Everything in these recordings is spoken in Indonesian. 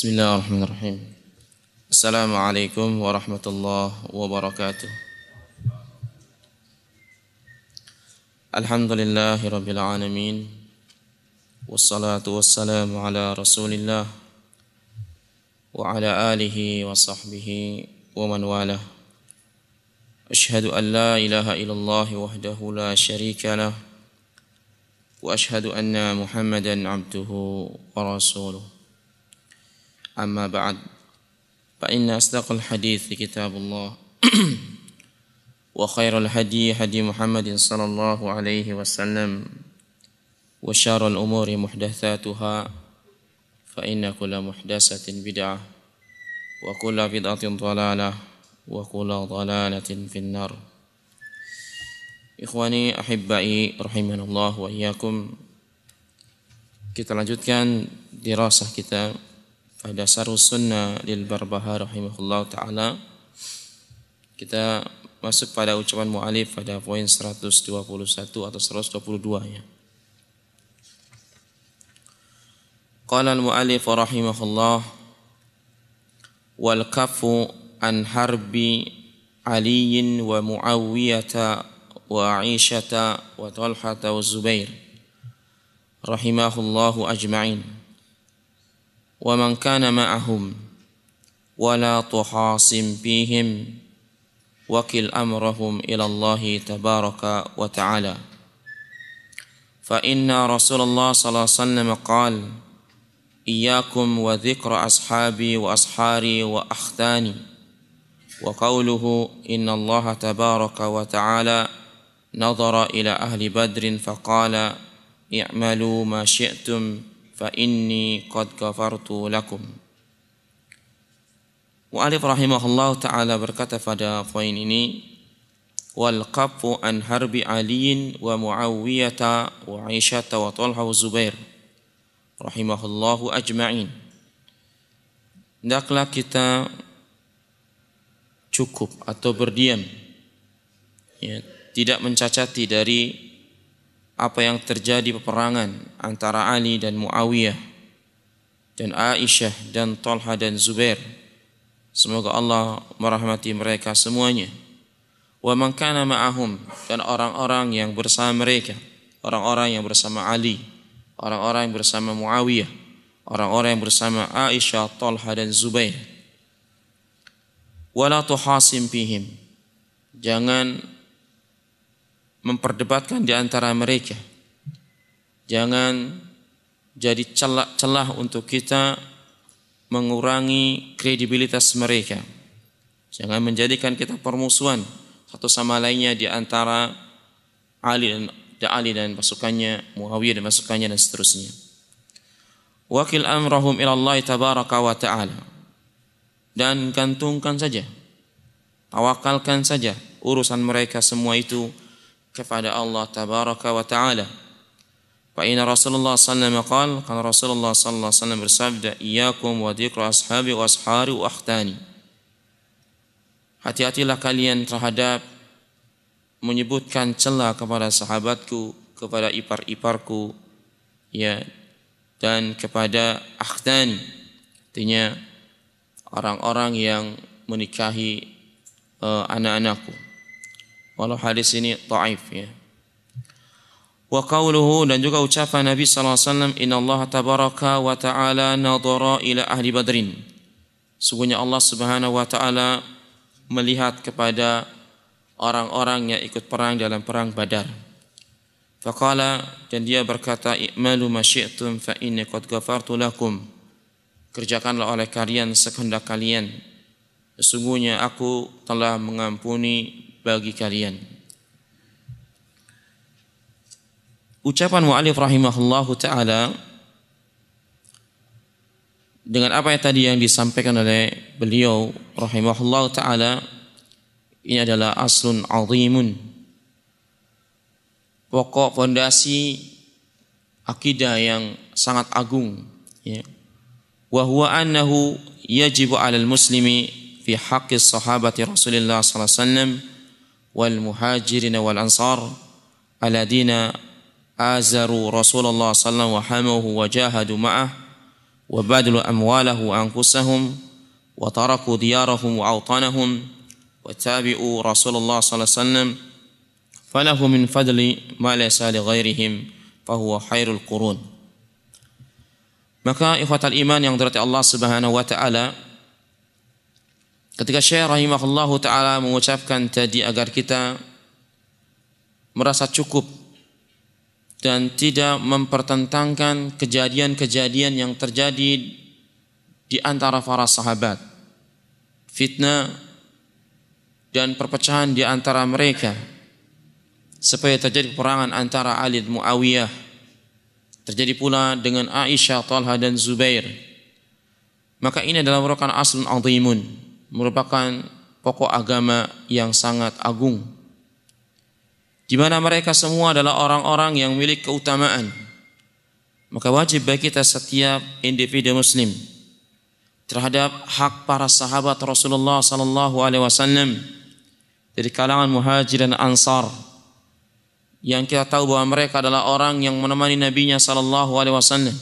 بسم الله الرحمن الرحيم السلام عليكم ورحمة الله وبركاته الحمد لله رب العالمين والصلاة والسلام على رسول الله وعلى آله وصحبه ومن والاه أشهد أن لا إله إلا الله وحده لا شريك له وأشهد أن محمدا عبده ورسوله أما بعد فإن أصدق الحديث كتاب الله وخير الهدي هدي محمد صلى الله عليه وسلم وشر الأمور محدثاتها فإن كل محدثة بدعة وكل بدعة ضلالة وكل ضلالة في النار Ikhwani ahibbai rahimanallah wa iyyakum. Kita lanjutkan dirasah kita pada Syarh Sunnah lil Barbahar rahimahullah taala kita masuk pada ucapan mualif pada poin 121 atau 122 ya. Qala al-mu'allif rahimahullah wal kafu an harbi Ali wa Muawiyah wa Aisyah wa Talha wa Zubair rahimahullahu ajma'in. ومن كان معهم ولا تحاصم فيهم وكل أمرهم إلى الله تبارك وتعالى فإن رسول الله صلى الله عليه وسلم قال إياكم وذكر أصحابي وأصحاري وأختاني وقوله إن الله تبارك وتعالى نظر إلى أهل بدر فقال اعملوا ما شئتم fa inni qad kafartu lakum Mu'alif rahimahullah ta'ala berkata pada poin ini wal qafu an harbi aliin wa muawiyata wa aisyata wa talha wa zubair rahimahullahu ajma'in hendaklah kita cukup atau berdiam ya, tidak mencacati dari apa yang terjadi peperangan antara Ali dan Muawiyah dan Aisyah dan Talha dan Zubair. Semoga Allah merahmati mereka semuanya. Wa man kana ma'ahum dan orang-orang yang bersama mereka, orang-orang yang bersama Ali, orang-orang yang bersama Muawiyah, orang-orang yang bersama Aisyah, Talha dan Zubair. Wala tuhasim fihim. Jangan memperdebatkan di antara mereka. Jangan jadi celah-celah untuk kita mengurangi kredibilitas mereka. Jangan menjadikan kita permusuhan satu sama lainnya di antara Ali dan Ali dan pasukannya, Muawiyah dan pasukannya dan seterusnya. Wakil amrahum ila Allah tabaraka wa ta'ala. Dan gantungkan saja. Tawakalkan saja urusan mereka semua itu kepada Allah tabaraka wa taala. Fa inna Rasulullah sallallahu alaihi wasallam qala Rasulullah sallallahu alaihi wasallam bersabda iyyakum wa dhikra ashabi wa ashari wa akhtani. Hati-hatilah kalian terhadap menyebutkan celah kepada sahabatku, kepada ipar-iparku, ya, dan kepada akhtani. Artinya orang-orang yang menikahi uh, anak-anakku walau hadis ini taif ya. Wa qawluhu dan juga ucapan Nabi sallallahu alaihi wasallam inna Allah tabaraka wa taala nadhara ila ahli badrin. Sungguhnya Allah Subhanahu wa taala melihat kepada orang-orang yang ikut perang dalam perang Badar. Faqala dan dia berkata i'malu ma syi'tum fa inni qad ghafartu lakum. Kerjakanlah oleh kalian sekehendak kalian. Sesungguhnya aku telah mengampuni bagi kalian. Ucapan mu'alif rahimahullahu ta'ala dengan apa yang tadi yang disampaikan oleh beliau rahimahullahu ta'ala ini adalah aslun azimun pokok fondasi akidah yang sangat agung ya wa huwa annahu yajibu 'alal muslimi fi haqqi sahabati Rasulillah sallallahu alaihi wasallam والمهاجرين والأنصار الذين آزروا رسول الله صلى الله عليه وسلم وحموه وجاهدوا معه وبذلوا أمواله وأنفسهم وتركوا ديارهم وأوطانهم وتابعوا رسول الله صلى الله عليه وسلم فله من فضل ما ليس لغيرهم فهو خير القرون maka ikhwatal iman yang dirati Allah Subhanahu wa taala Ketika Syekh rahimahullahu taala mengucapkan jadi agar kita merasa cukup dan tidak mempertentangkan kejadian-kejadian yang terjadi di antara para sahabat. Fitnah dan perpecahan di antara mereka supaya terjadi peperangan antara Ali dan Muawiyah. Terjadi pula dengan Aisyah, Talha dan Zubair. Maka ini adalah merupakan aslun azimun merupakan pokok agama yang sangat agung di mana mereka semua adalah orang-orang yang milik keutamaan maka wajib bagi kita setiap individu muslim terhadap hak para sahabat Rasulullah sallallahu alaihi wasallam dari kalangan Muhajir dan Ansar yang kita tahu bahwa mereka adalah orang yang menemani nabinya sallallahu alaihi wasallam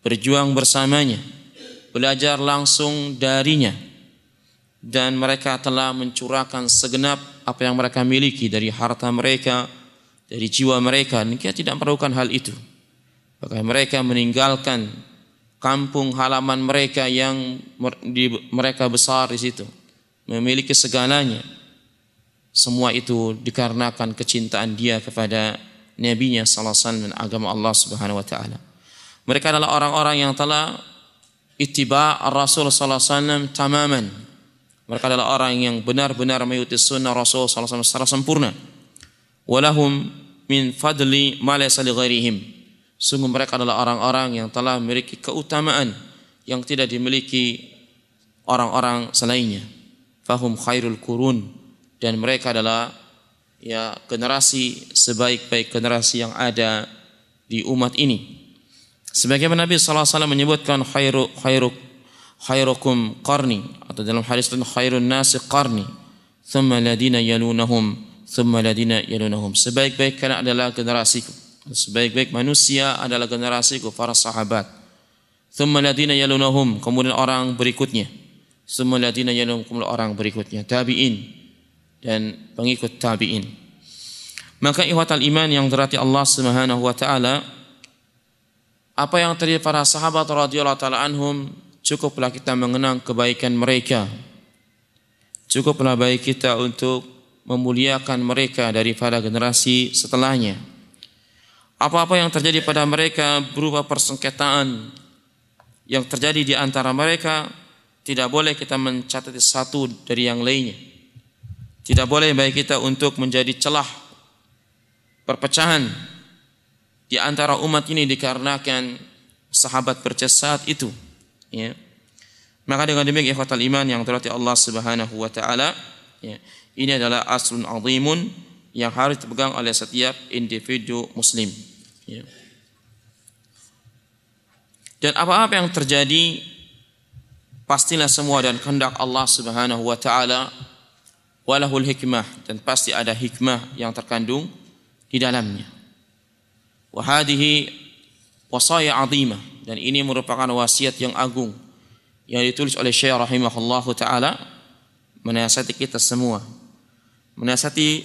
berjuang bersamanya belajar langsung darinya dan mereka telah mencurahkan segenap apa yang mereka miliki dari harta mereka, dari jiwa mereka. Dan kita tidak memerlukan hal itu. Bahkan mereka meninggalkan kampung halaman mereka yang di, mereka besar di situ, memiliki segalanya. Semua itu dikarenakan kecintaan dia kepada nabinya nya alaihi dan agama Allah Subhanahu wa taala. Mereka adalah orang-orang yang telah ittiba Rasul sallallahu alaihi wasallam tamaman mereka adalah orang yang benar-benar mengikuti sunnah Rasul SAW secara sempurna. Walahum min fadli ghairihim. Sungguh mereka adalah orang-orang yang telah memiliki keutamaan yang tidak dimiliki orang-orang selainnya. Fahum khairul kurun dan mereka adalah ya generasi sebaik-baik generasi yang ada di umat ini. Sebagaimana Nabi sallallahu alaihi menyebutkan khairu khairu khairukum qarni atau dalam hadis lain khairun nasi qarni thumma ladina yalunahum thumma ladina yalunahum sebaik-baik kalian adalah generasiku sebaik-baik manusia adalah generasiku para sahabat thumma ladina yalunahum kemudian orang berikutnya thumma ladina yalunahum kemudian orang berikutnya tabi'in dan pengikut tabi'in maka ihwatal iman yang dirati Allah Subhanahu wa taala apa yang terjadi para sahabat radhiyallahu taala anhum cukuplah kita mengenang kebaikan mereka. Cukuplah baik kita untuk memuliakan mereka daripada generasi setelahnya. Apa-apa yang terjadi pada mereka berupa persengketaan yang terjadi di antara mereka tidak boleh kita mencatat satu dari yang lainnya. Tidak boleh baik kita untuk menjadi celah perpecahan di antara umat ini dikarenakan sahabat bercesat itu ya. Maka dengan demikian ikhwatal iman yang dirahmati Allah Subhanahu wa taala, ya. Ini adalah aslun azimun yang harus dipegang oleh setiap individu muslim, ya. Dan apa-apa yang terjadi pastilah semua dan kehendak Allah Subhanahu wa taala walahul hikmah dan pasti ada hikmah yang terkandung di dalamnya. Wa wasaya azimah dan ini merupakan wasiat yang agung yang ditulis oleh Syekh rahimahullah taala menasihati kita semua. Menasihati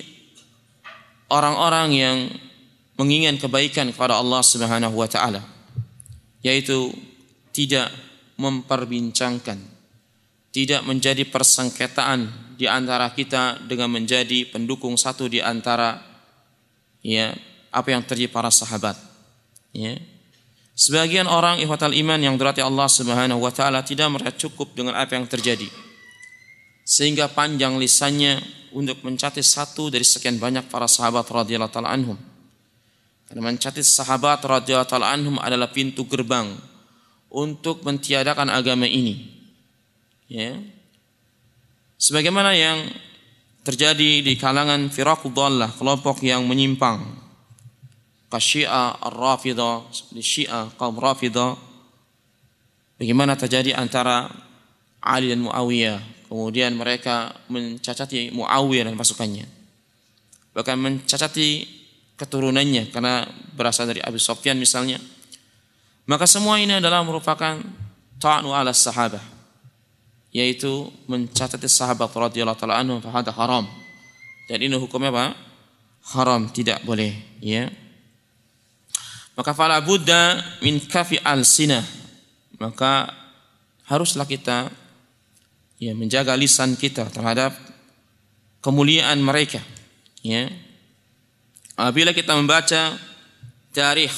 orang-orang yang menginginkan kebaikan kepada Allah Subhanahu wa taala yaitu tidak memperbincangkan tidak menjadi persengketaan di antara kita dengan menjadi pendukung satu di antara ya apa yang terjadi para sahabat ya Sebagian orang ihwatal iman yang dirahmati Allah Subhanahu wa taala tidak merasa cukup dengan apa yang terjadi. Sehingga panjang lisannya untuk mencatat satu dari sekian banyak para sahabat radhiyallahu taala anhum. Karena mencatat sahabat radhiyallahu taala anhum adalah pintu gerbang untuk mentiadakan agama ini. Ya. Sebagaimana yang terjadi di kalangan firaqudallah, kelompok yang menyimpang Kasyiah, ar rafida seperti Syiah, kaum rafida Bagaimana terjadi antara Ali dan Muawiyah. Kemudian mereka mencacati Muawiyah dan pasukannya. Bahkan mencacati keturunannya karena berasal dari Abu Sofyan misalnya. Maka semua ini adalah merupakan ta'nu ala sahabah yaitu mencatat sahabat radhiyallahu taala anhu fa haram. Dan ini hukumnya apa? Haram, tidak boleh, ya. Maka fala buddha min kafi al-sinah. Maka haruslah kita ya menjaga lisan kita terhadap kemuliaan mereka. Ya. Apabila kita membaca tarikh,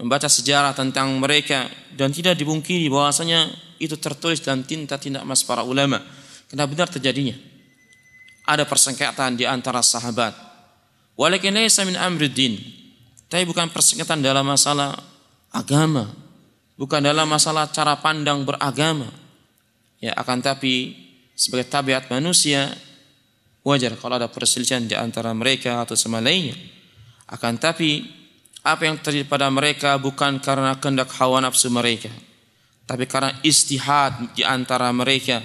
membaca sejarah tentang mereka dan tidak dibungkiri bahwasanya itu tertulis dalam tinta tinta emas para ulama. kenapa benar terjadinya. Ada persengketaan di antara sahabat. Walakin laysa min tapi bukan persengketaan dalam masalah agama, bukan dalam masalah cara pandang beragama. Ya, akan tapi sebagai tabiat manusia wajar kalau ada perselisihan di antara mereka atau sama lainnya. Akan tapi apa yang terjadi pada mereka bukan karena kehendak hawa nafsu mereka, tapi karena istihad di antara mereka.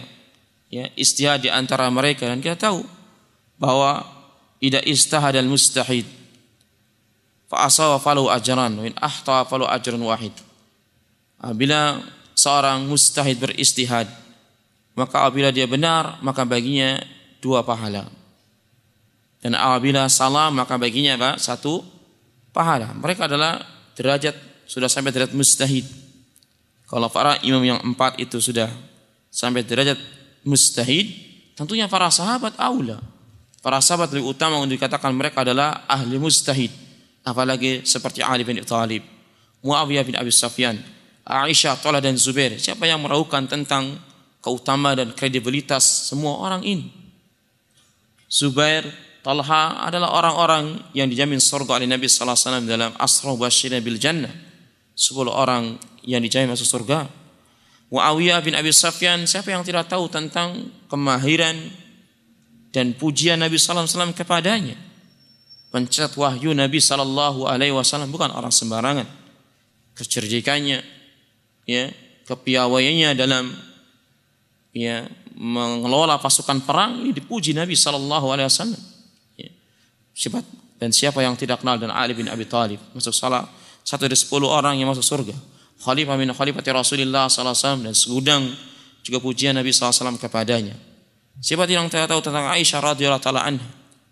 Ya, istihad di antara mereka dan kita tahu bahwa tidak istihad dan mustahid fa asawa falu ajran wa in ahta falu ajran wahid apabila ah, seorang mustahid beristihad maka apabila dia benar maka baginya dua pahala dan apabila salah maka baginya apa satu pahala mereka adalah derajat sudah sampai derajat mustahid kalau para imam yang empat itu sudah sampai derajat mustahid tentunya para sahabat aula para sahabat lebih utama untuk dikatakan mereka adalah ahli mustahid apalagi seperti Ali bin Talib, Muawiyah bin Abi Sufyan, Aisyah, Talha dan Zubair. Siapa yang meragukan tentang keutamaan dan kredibilitas semua orang ini? Zubair, Talha adalah orang-orang yang dijamin surga oleh Nabi sallallahu alaihi wasallam dalam Asra Bashir bil Jannah. Sepuluh orang yang dijamin masuk surga. Muawiyah bin Abi Sufyan, siapa yang tidak tahu tentang kemahiran dan pujian Nabi sallallahu alaihi wasallam kepadanya? pencet wahyu Nabi Shallallahu Alaihi Wasallam bukan orang sembarangan. Kecerdikannya, ya, kepiawainya dalam ya mengelola pasukan perang ini dipuji Nabi Shallallahu Alaihi Wasallam. Ya. Sifat dan siapa yang tidak kenal dan Ali bin Abi Thalib masuk salah satu dari sepuluh orang yang masuk surga. Khalifah min Khalifah Rasulullah Sallallahu Alaihi Wasallam dan segudang juga pujian Nabi Sallallahu Alaihi Wasallam kepadanya. Siapa yang tidak tahu tentang Aisyah radhiyallahu anha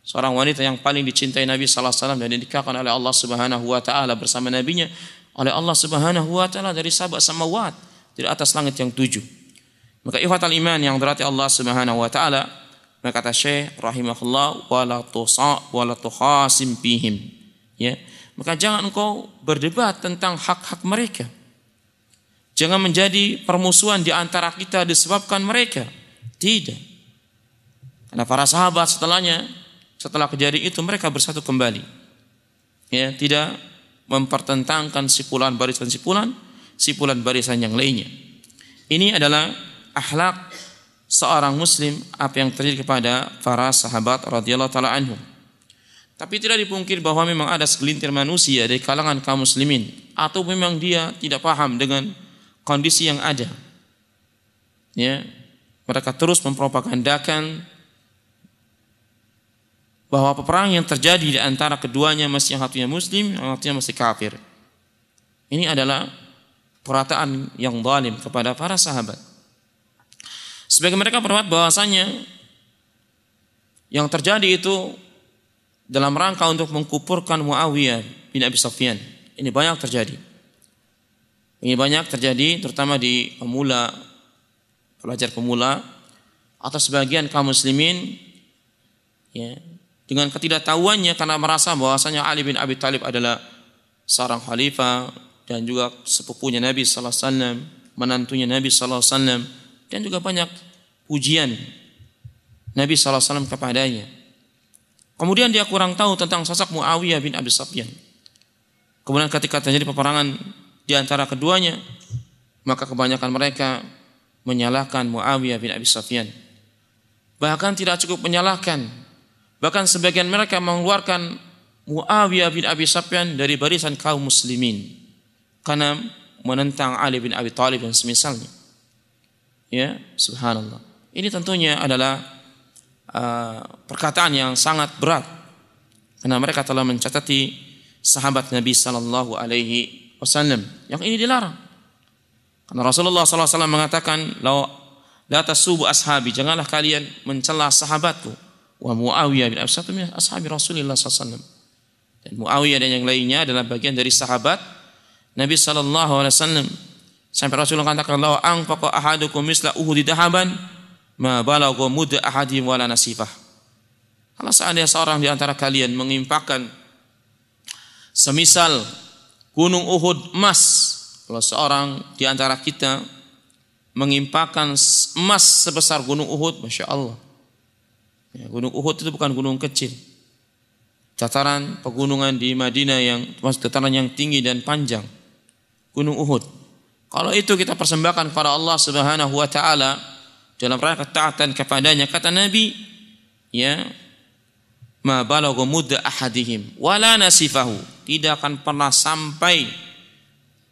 seorang wanita yang paling dicintai Nabi sallallahu alaihi wasallam dan dinikahkan oleh Allah Subhanahu wa taala bersama nabinya oleh Allah Subhanahu wa taala dari sabak samawat dari atas langit yang tujuh. Maka ikhwatal iman yang dirahmati Allah Subhanahu wa taala maka kata Syekh rahimahullah wala tusa wala tukhasim fihim. Ya. Maka jangan engkau berdebat tentang hak-hak mereka. Jangan menjadi permusuhan di antara kita disebabkan mereka. Tidak. Karena para sahabat setelahnya setelah kejadian itu mereka bersatu kembali. Ya, tidak mempertentangkan sipulan barisan sipulan, sipulan barisan yang lainnya. Ini adalah akhlak seorang muslim apa yang terjadi kepada para sahabat radhiyallahu taala anhum. Tapi tidak dipungkir bahwa memang ada segelintir manusia dari kalangan kaum muslimin atau memang dia tidak paham dengan kondisi yang ada. Ya, mereka terus mempropagandakan bahwa peperangan yang terjadi di antara keduanya masih yang satunya muslim, yang satunya masih kafir. Ini adalah perataan yang zalim kepada para sahabat. Sebagai mereka berbuat bahwasanya yang terjadi itu dalam rangka untuk mengkupurkan Muawiyah bin Abi Sufyan. Ini banyak terjadi. Ini banyak terjadi terutama di pemula, pelajar pemula atau sebagian kaum muslimin ya, dengan ketidaktahuannya karena merasa bahwasanya Ali bin Abi Thalib adalah seorang khalifah dan juga sepupunya Nabi sallallahu alaihi wasallam, menantunya Nabi sallallahu alaihi wasallam dan juga banyak pujian Nabi sallallahu alaihi wasallam kepadanya. Kemudian dia kurang tahu tentang sosok Muawiyah bin Abi Sufyan. Kemudian ketika terjadi peperangan di antara keduanya, maka kebanyakan mereka menyalahkan Muawiyah bin Abi Sufyan. Bahkan tidak cukup menyalahkan Bahkan sebagian mereka mengeluarkan Muawiyah bin Abi Sufyan dari barisan kaum muslimin karena menentang Ali bin Abi Thalib dan semisalnya. Ya, subhanallah. Ini tentunya adalah uh, perkataan yang sangat berat karena mereka telah mencatati sahabat Nabi sallallahu alaihi wasallam yang ini dilarang. Karena Rasulullah sallallahu alaihi wasallam mengatakan, "La tasubu ashabi," janganlah kalian mencela sahabatku Wa Muawiyah bin Abi min ashabi Rasulullah SAW. Dan Muawiyah dan yang lainnya adalah bagian dari sahabat Nabi Sallallahu Alaihi Wasallam. Sampai Rasulullah katakan, bahwa ang pokok ahadukum misla uhudi dahaban, ma balagu mud ahadim wala nasifah." Kalau seandainya seorang di antara kalian mengimpakan semisal gunung Uhud emas, kalau seorang di antara kita mengimpakan emas sebesar gunung Uhud, masya Allah Ya, gunung Uhud itu bukan gunung kecil. cataran pegunungan di Madinah yang maksud dataran yang tinggi dan panjang. Gunung Uhud. Kalau itu kita persembahkan kepada Allah Subhanahu wa taala dalam rangka ketaatan kepadanya, kata Nabi, ya, ma balagha mudda ahadihim wala nasifahu tidak akan pernah sampai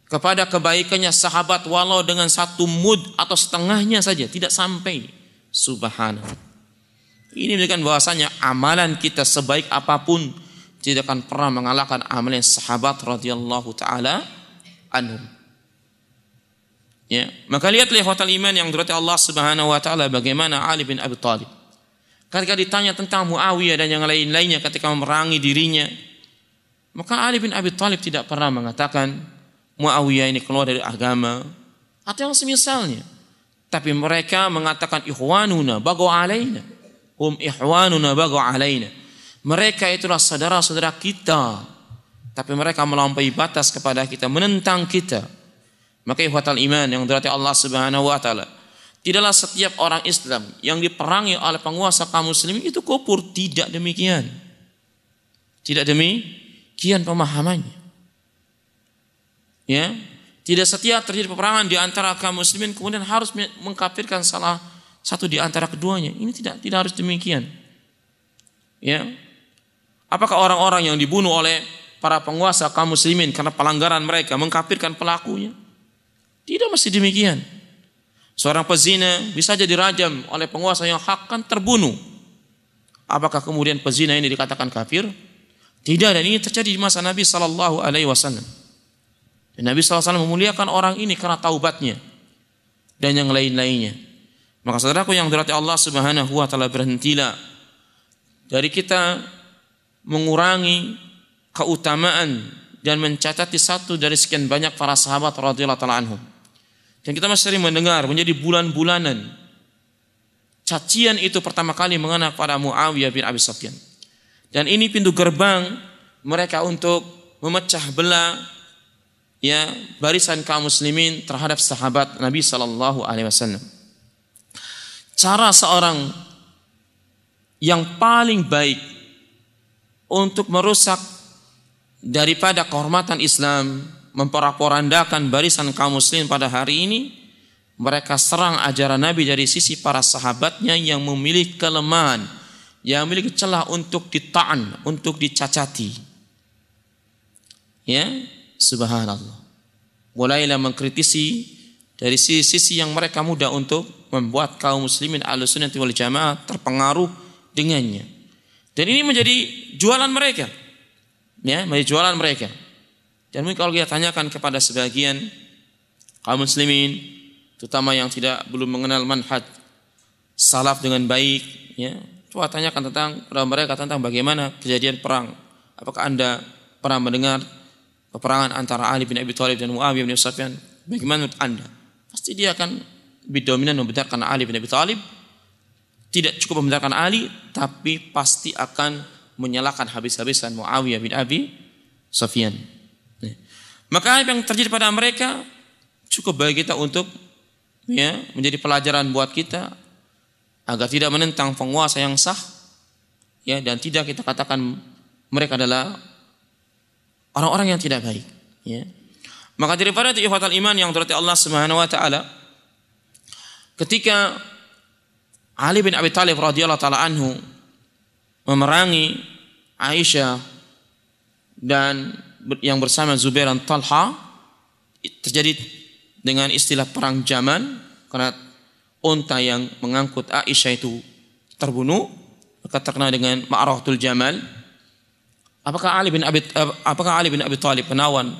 kepada kebaikannya sahabat walau dengan satu mud atau setengahnya saja tidak sampai subhanallah ini menunjukkan bahwasanya amalan kita sebaik apapun tidak akan pernah mengalahkan amalan sahabat radhiyallahu taala anhum. Ya, maka lihatlah ikhwatal iman yang dirahmati Allah Subhanahu wa taala bagaimana Ali bin Abi Thalib ketika ditanya tentang Muawiyah dan yang lain-lainnya ketika memerangi dirinya maka Ali bin Abi Thalib tidak pernah mengatakan Muawiyah ini keluar dari agama atau yang semisalnya tapi mereka mengatakan ikhwanuna bagu alaina hum ihwanuna bagu alaina. Mereka itulah saudara-saudara kita. Tapi mereka melampaui batas kepada kita, menentang kita. Maka ihwatal iman yang dirahmati Allah Subhanahu wa taala. Tidaklah setiap orang Islam yang diperangi oleh penguasa kaum muslimin itu kufur, tidak demikian. Tidak demikian pemahamannya. Ya, tidak setiap terjadi peperangan di antara kaum muslimin kemudian harus mengkafirkan salah satu di antara keduanya. Ini tidak tidak harus demikian. Ya. Apakah orang-orang yang dibunuh oleh para penguasa kaum muslimin karena pelanggaran mereka mengkafirkan pelakunya? Tidak mesti demikian. Seorang pezina bisa jadi rajam oleh penguasa yang hak kan terbunuh. Apakah kemudian pezina ini dikatakan kafir? Tidak dan ini terjadi di masa Nabi Shallallahu Alaihi Wasallam. Dan Nabi SAW memuliakan orang ini karena taubatnya dan yang lain-lainnya. Maka saudaraku yang dirahmati Allah Subhanahu wa taala berhentilah dari kita mengurangi keutamaan dan mencatat di satu dari sekian banyak para sahabat radhiyallahu taala anhum. Dan kita masih sering mendengar menjadi bulan-bulanan cacian itu pertama kali mengenai pada Muawiyah bin Abi Sufyan. Dan ini pintu gerbang mereka untuk memecah belah ya barisan kaum muslimin terhadap sahabat Nabi sallallahu alaihi wasallam cara seorang yang paling baik untuk merusak daripada kehormatan Islam, memporak-porandakan barisan kaum muslim pada hari ini, mereka serang ajaran Nabi dari sisi para sahabatnya yang memiliki kelemahan, yang memiliki celah untuk ditaan, untuk dicacati. Ya, subhanallah. Mulailah mengkritisi dari sisi-sisi yang mereka mudah untuk membuat kaum muslimin sunnah wal jamaah terpengaruh dengannya. Dan ini menjadi jualan mereka. Ya, menjadi jualan mereka. Dan mungkin kalau kita tanyakan kepada sebagian kaum muslimin, terutama yang tidak belum mengenal manhaj salaf dengan baik, ya, coba tanyakan tentang kepada mereka tentang bagaimana kejadian perang. Apakah Anda pernah mendengar peperangan antara Ali bin Abi Thalib dan Muawiyah bin Sufyan? Bagaimana menurut Anda? Pasti dia akan bidominan membenarkan Ali bin Abi Thalib tidak cukup membenarkan Ali tapi pasti akan menyalahkan habis-habisan Muawiyah bin Abi Sufyan. Maka apa yang terjadi pada mereka cukup bagi kita untuk ya menjadi pelajaran buat kita agar tidak menentang penguasa yang sah ya dan tidak kita katakan mereka adalah orang-orang yang tidak baik ya. Maka daripada itu ikhwatal iman yang terhati Allah Subhanahu wa taala ketika Ali bin Abi Thalib radhiyallahu taala anhu memerangi Aisyah dan yang bersama Zubair dan Talha terjadi dengan istilah perang zaman karena unta yang mengangkut Aisyah itu terbunuh maka terkena dengan ma'rahatul jamal apakah Ali bin Abi eh, apakah Ali bin Abi Thalib penawan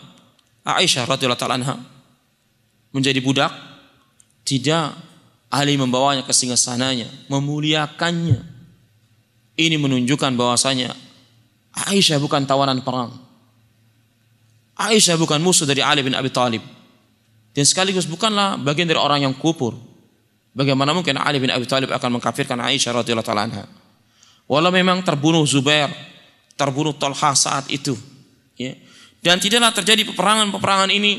Aisyah radhiyallahu taala anha menjadi budak tidak Ali membawanya ke singgasananya, memuliakannya. Ini menunjukkan bahwasanya Aisyah bukan tawanan perang. Aisyah bukan musuh dari Ali bin Abi Thalib. Dan sekaligus bukanlah bagian dari orang yang kupur. Bagaimana mungkin Ali bin Abi Thalib akan mengkafirkan Aisyah radhiyallahu taala anha? Walau memang terbunuh Zubair, terbunuh Talha saat itu, ya. Dan tidaklah terjadi peperangan-peperangan ini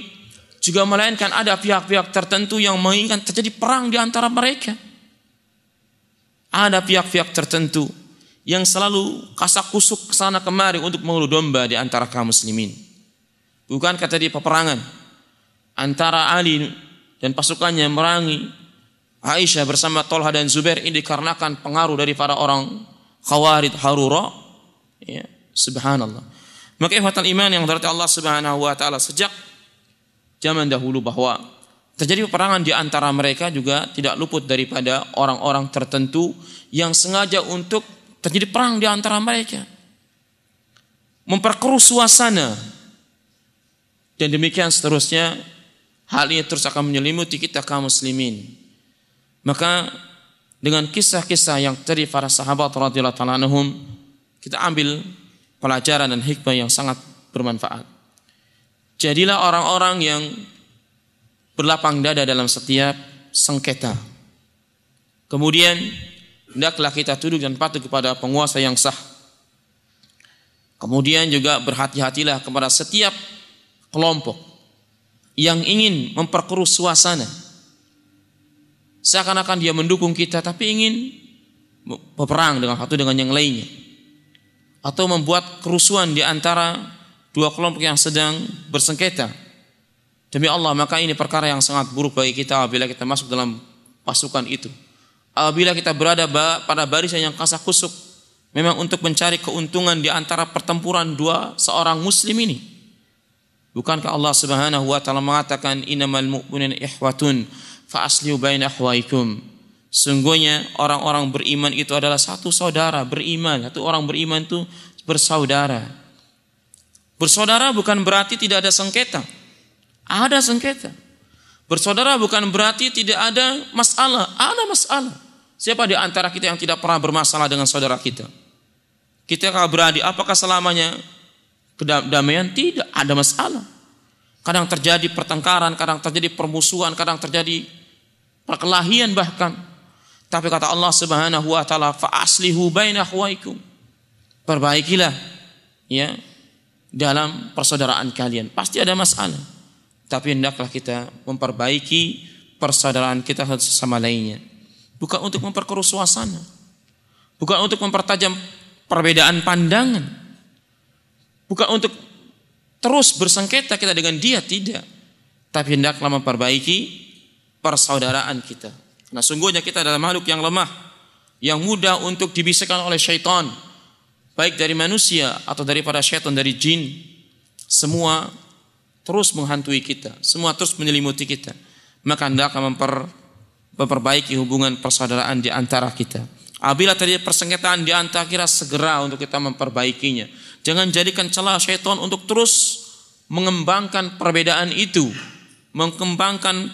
juga melainkan ada pihak-pihak tertentu yang menginginkan terjadi perang di antara mereka. Ada pihak-pihak tertentu yang selalu kasak kusuk ke sana kemari untuk mengeluh domba di antara kaum muslimin. Bukan kata di peperangan antara Ali dan pasukannya merangi Aisyah bersama Tolha dan Zubair ini dikarenakan pengaruh dari para orang Khawarid Harura. Ya, subhanallah. Maka ikhwatal iman yang dari Allah Subhanahu wa taala sejak zaman dahulu bahwa terjadi peperangan di antara mereka juga tidak luput daripada orang-orang tertentu yang sengaja untuk terjadi perang di antara mereka. Memperkeruh suasana. Dan demikian seterusnya hal ini terus akan menyelimuti kita kaum muslimin. Maka dengan kisah-kisah yang dari para sahabat radhiyallahu anhum kita ambil pelajaran dan hikmah yang sangat bermanfaat. Jadilah orang-orang yang berlapang dada dalam setiap sengketa. Kemudian hendaklah kita tunduk dan patuh kepada penguasa yang sah. Kemudian juga berhati-hatilah kepada setiap kelompok yang ingin memperkeruh suasana. Seakan-akan dia mendukung kita tapi ingin berperang dengan satu dengan yang lainnya atau membuat kerusuhan di antara dua kelompok yang sedang bersengketa. Demi Allah, maka ini perkara yang sangat buruk bagi kita apabila kita masuk dalam pasukan itu. Apabila kita berada pada barisan yang kasak kusuk, memang untuk mencari keuntungan di antara pertempuran dua seorang muslim ini. Bukankah Allah Subhanahu wa taala mengatakan innamal mu'minuna ihwatun fa aslihu baina ahwaikum. Sungguhnya orang-orang beriman itu adalah satu saudara beriman, satu orang beriman itu bersaudara. Bersaudara bukan berarti tidak ada sengketa. Ada sengketa. Bersaudara bukan berarti tidak ada masalah. Ada masalah. Siapa di antara kita yang tidak pernah bermasalah dengan saudara kita? Kita kalau beradik, apakah selamanya kedamaian? Tidak, ada masalah. Kadang terjadi pertengkaran, kadang terjadi permusuhan, kadang terjadi perkelahian bahkan. Tapi kata Allah Subhanahu wa taala, "Fa aslihu bainahwaikum." Perbaikilah ya dalam persaudaraan kalian. Pasti ada masalah. Tapi hendaklah kita memperbaiki persaudaraan kita satu sama lainnya. Bukan untuk memperkeruh suasana. Bukan untuk mempertajam perbedaan pandangan. Bukan untuk terus bersengketa kita dengan dia, tidak. Tapi hendaklah memperbaiki persaudaraan kita. Nah sungguhnya kita adalah makhluk yang lemah. Yang mudah untuk dibisikkan oleh syaitan baik dari manusia atau daripada syaitan dari jin semua terus menghantui kita, semua terus menyelimuti kita. Maka Anda akan memper, memperbaiki hubungan persaudaraan di antara kita. Apabila tadi persengketaan di antara kita segera untuk kita memperbaikinya. Jangan jadikan celah syaitan untuk terus mengembangkan perbedaan itu, mengembangkan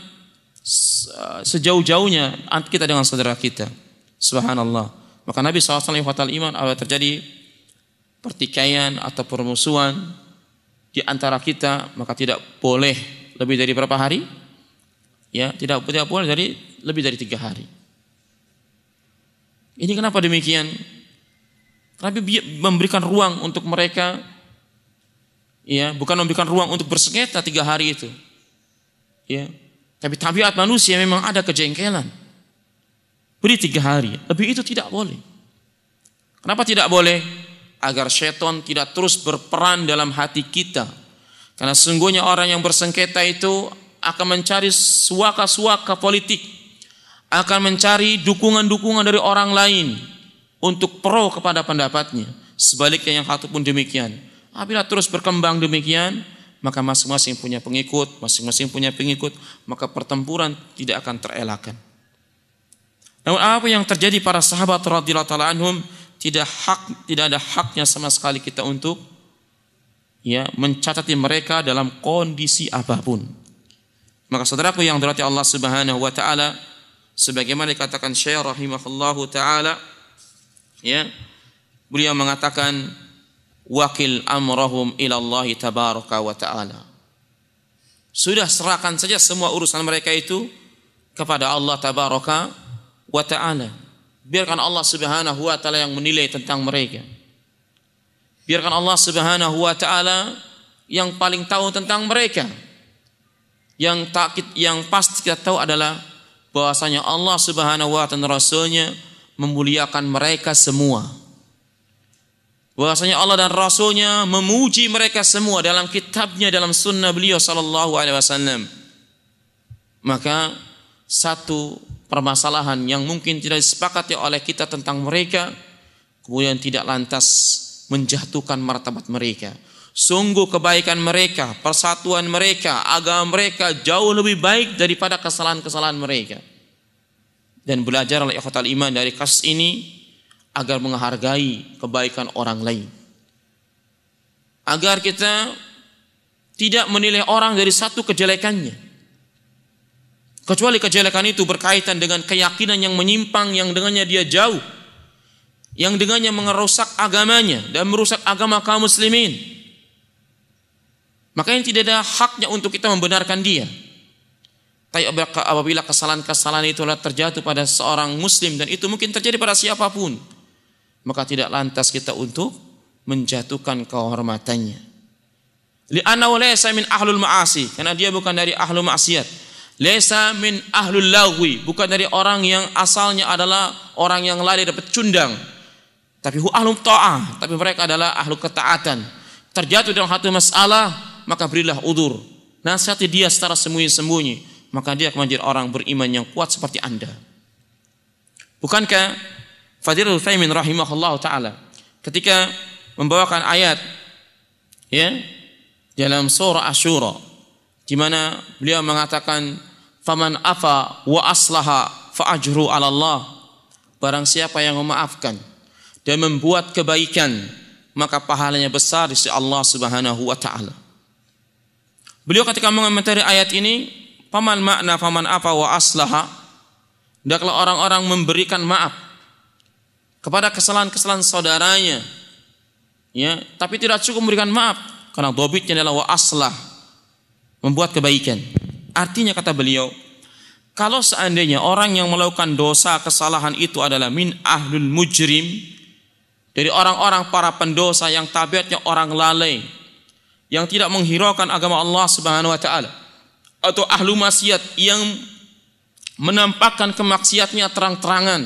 sejauh-jauhnya kita dengan saudara kita. Subhanallah. Maka Nabi SAW fatal iman apabila terjadi pertikaian atau permusuhan di antara kita, maka tidak boleh lebih dari berapa hari? Ya, tidak tidak boleh dari lebih dari tiga hari. Ini kenapa demikian? Nabi memberikan ruang untuk mereka, ya, bukan memberikan ruang untuk bersengketa tiga hari itu, ya. Tapi tabiat manusia memang ada kejengkelan. Beri tiga hari, lebih itu tidak boleh. Kenapa tidak boleh? agar syaitan tidak terus berperan dalam hati kita. Karena sungguhnya orang yang bersengketa itu akan mencari suaka-suaka politik, akan mencari dukungan-dukungan dari orang lain untuk pro kepada pendapatnya. Sebaliknya yang satu pun demikian. Apabila terus berkembang demikian, maka masing-masing punya pengikut, masing-masing punya pengikut, maka pertempuran tidak akan terelakkan. Namun apa yang terjadi para sahabat radhiyallahu anhum tidak hak tidak ada haknya sama sekali kita untuk ya mencatat mereka dalam kondisi apapun. Maka saudaraku yang dirahmati Allah Subhanahu wa taala sebagaimana dikatakan Syekh rahimahullahu taala ya beliau mengatakan wakil amrahum ila Allah tabaraka wa taala. Sudah serahkan saja semua urusan mereka itu kepada Allah tabaraka wa taala biarkan Allah Subhanahu wa taala yang menilai tentang mereka. Biarkan Allah Subhanahu wa taala yang paling tahu tentang mereka. Yang takit yang pasti kita tahu adalah bahwasanya Allah Subhanahu wa taala rasulnya memuliakan mereka semua. Bahwasanya Allah dan rasulnya memuji mereka semua dalam kitabnya dalam sunnah beliau sallallahu alaihi wasallam. Maka satu permasalahan yang mungkin tidak disepakati oleh kita tentang mereka, kemudian tidak lantas menjatuhkan martabat mereka. Sungguh kebaikan mereka, persatuan mereka, agama mereka jauh lebih baik daripada kesalahan-kesalahan mereka. Dan belajar oleh ikhwat iman dari kasus ini agar menghargai kebaikan orang lain. Agar kita tidak menilai orang dari satu kejelekannya Kecuali kejelekan itu berkaitan dengan keyakinan yang menyimpang yang dengannya dia jauh. Yang dengannya mengerusak agamanya dan merusak agama kaum muslimin. Makanya tidak ada haknya untuk kita membenarkan dia. Tapi apabila kesalahan-kesalahan itu terjatuh pada seorang muslim dan itu mungkin terjadi pada siapapun, maka tidak lantas kita untuk menjatuhkan kehormatannya. Li'anna walaysa min ahlul ma'asi, karena dia bukan dari ahlul maasiat. Lesa min ahlul lawi bukan dari orang yang asalnya adalah orang yang lari dapat cundang. Tapi hu ahlum ta'ah, tapi mereka adalah ahlu ketaatan. Terjatuh dalam satu masalah, maka berilah udur. Nasihati dia secara sembunyi-sembunyi, maka dia akan menjadi orang beriman yang kuat seperti Anda. Bukankah Fadilul Thaimin rahimahullah taala ketika membawakan ayat ya dalam surah Ashura, di mana beliau mengatakan faman afa wa aslaha fa ajru ala Allah barang siapa yang memaafkan dan membuat kebaikan maka pahalanya besar di sisi Allah Subhanahu wa taala beliau ketika mengomentari ayat ini faman makna faman afa wa aslaha hendaklah orang-orang memberikan maaf kepada kesalahan-kesalahan saudaranya ya tapi tidak cukup memberikan maaf karena dobitnya adalah wa aslah membuat kebaikan. Artinya kata beliau, kalau seandainya orang yang melakukan dosa kesalahan itu adalah min ahlul mujrim dari orang-orang para pendosa yang tabiatnya orang lalai yang tidak menghiraukan agama Allah Subhanahu wa taala atau ahlu maksiat yang menampakkan kemaksiatnya terang-terangan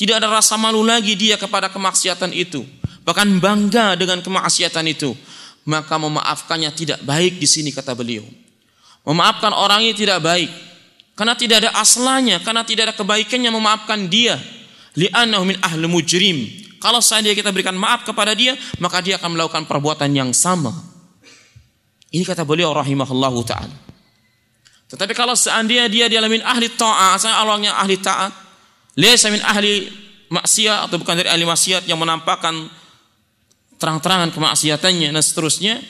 tidak ada rasa malu lagi dia kepada kemaksiatan itu bahkan bangga dengan kemaksiatan itu maka memaafkannya tidak baik di sini kata beliau. Memaafkan orangnya tidak baik karena tidak ada aslanya, karena tidak ada kebaikannya memaafkan dia. Li'annahu min ahli mujrim. Kalau seandainya kita berikan maaf kepada dia, maka dia akan melakukan perbuatan yang sama. Ini kata beliau rahimahullahu taala. Tetapi kalau seandainya dia dia min ahli ta'at, saya Allah yang ahli ta'at, laisa min ahli maksiat atau bukan dari ahli maksiat yang menampakkan terang-terangan kemaksiatannya dan seterusnya,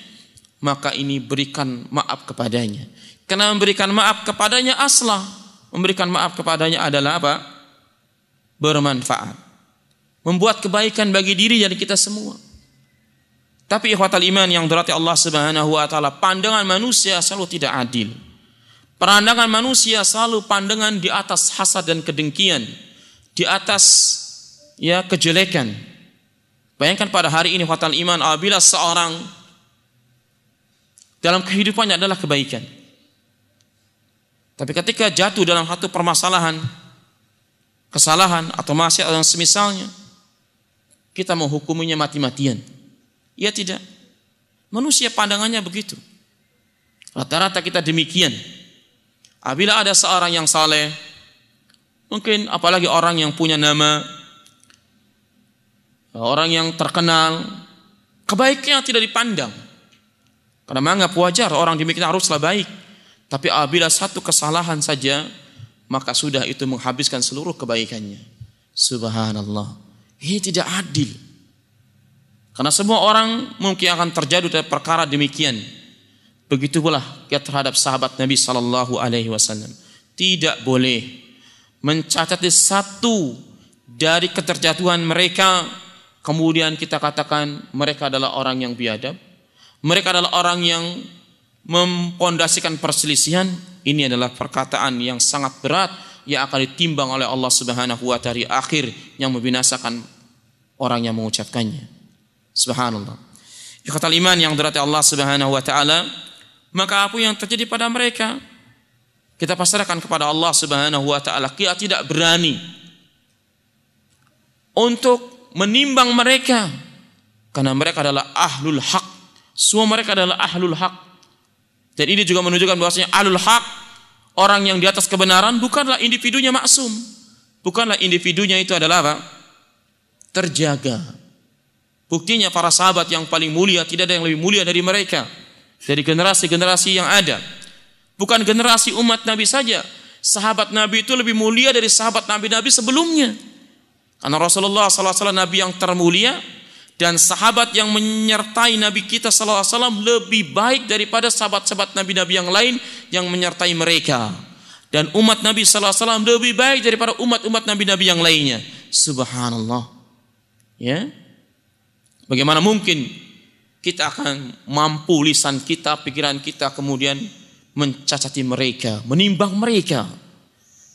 maka ini berikan maaf kepadanya. Karena memberikan maaf kepadanya aslah, memberikan maaf kepadanya adalah apa? Bermanfaat. Membuat kebaikan bagi diri dan kita semua. Tapi ikhwatal iman yang dirati Allah Subhanahu wa taala, pandangan manusia selalu tidak adil. Pandangan manusia selalu pandangan di atas hasad dan kedengkian, di atas ya kejelekan, Bayangkan pada hari ini fatal iman apabila seorang dalam kehidupannya adalah kebaikan. Tapi ketika jatuh dalam satu permasalahan, kesalahan atau maksiat yang semisalnya, kita menghukuminya mati-matian. Ya tidak. Manusia pandangannya begitu. Rata-rata kita demikian. Apabila ada seorang yang saleh, mungkin apalagi orang yang punya nama orang yang terkenal, kebaiknya tidak dipandang. Karena menganggap wajar orang demikian haruslah baik. Tapi apabila satu kesalahan saja, maka sudah itu menghabiskan seluruh kebaikannya. Subhanallah. Ini tidak adil. Karena semua orang mungkin akan terjadi dari perkara demikian. Begitulah pula terhadap sahabat Nabi Shallallahu Alaihi Wasallam. Tidak boleh mencatat satu dari keterjatuhan mereka kemudian kita katakan mereka adalah orang yang biadab, mereka adalah orang yang mempondasikan perselisihan, ini adalah perkataan yang sangat berat yang akan ditimbang oleh Allah Subhanahu wa taala akhir yang membinasakan orang yang mengucapkannya. Subhanallah. Ikhtal iman yang dirati Allah Subhanahu wa taala, maka apa yang terjadi pada mereka kita pasrahkan kepada Allah Subhanahu wa taala. Kita tidak berani untuk menimbang mereka karena mereka adalah ahlul hak. Semua mereka adalah ahlul hak. Dan ini juga menunjukkan bahwasanya ahlul hak orang yang di atas kebenaran bukanlah individunya maksum. Bukanlah individunya itu adalah apa? Terjaga. Buktinya para sahabat yang paling mulia tidak ada yang lebih mulia dari mereka dari generasi-generasi yang ada. Bukan generasi umat Nabi saja, sahabat Nabi itu lebih mulia dari sahabat Nabi-Nabi sebelumnya. Karena Rasulullah SAW Nabi yang termulia dan sahabat yang menyertai Nabi kita SAW lebih baik daripada sahabat-sahabat Nabi-Nabi yang lain yang menyertai mereka. Dan umat Nabi SAW lebih baik daripada umat-umat Nabi-Nabi yang lainnya. Subhanallah. Ya. Bagaimana mungkin kita akan mampu lisan kita, pikiran kita kemudian mencacati mereka, menimbang mereka.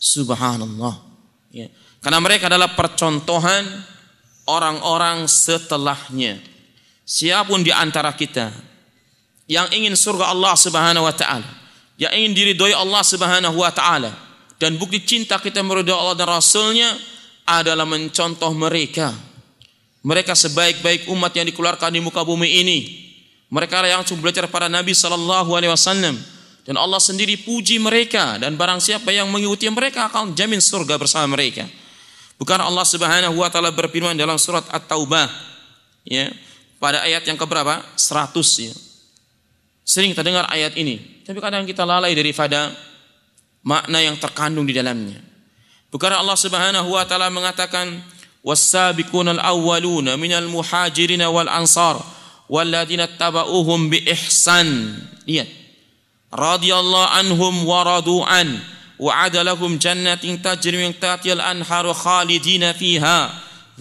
Subhanallah. Ya. Karena mereka adalah percontohan orang-orang setelahnya. Siapun di antara kita yang ingin surga Allah Subhanahu wa taala, yang ingin diridhoi Allah Subhanahu wa taala dan bukti cinta kita meridhoi Allah dan Rasulnya adalah mencontoh mereka. Mereka sebaik-baik umat yang dikeluarkan di muka bumi ini. Mereka yang langsung belajar pada Nabi Shallallahu Alaihi Wasallam dan Allah sendiri puji mereka dan barang siapa yang mengikuti mereka akan jamin surga bersama mereka. Bukan Allah Subhanahu wa taala berfirman dalam surat At-Taubah ya, pada ayat yang keberapa? 100 ya. Sering kita dengar ayat ini, tapi kadang kita lalai daripada makna yang terkandung di dalamnya. Bukan Allah Subhanahu wa taala mengatakan was-sabiqunal awwaluna minal muhajirin wal ansar walladzina tabauhum bi ihsan. Lihat. Radiyallahu anhum wa an. وعد لهم جنات تجري من تحتها الأنهار خالدين فيها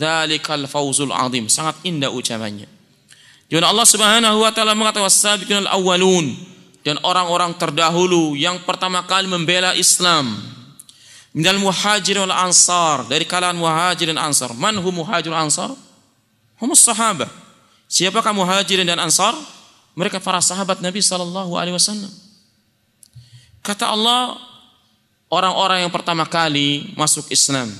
ذلك الفوز العظيم sangat indah ucapannya Dan Allah Subhanahu wa taala mengatakan wasabiqunal awalun dan orang-orang terdahulu yang pertama kali membela Islam minal muhajir wal ansar dari kalangan muhajir dan ansar man hum muhajir ansar humus sahabat siapakah muhajirin dan ansar mereka para sahabat Nabi sallallahu alaihi wasallam kata Allah orang-orang yang pertama kali masuk Islam,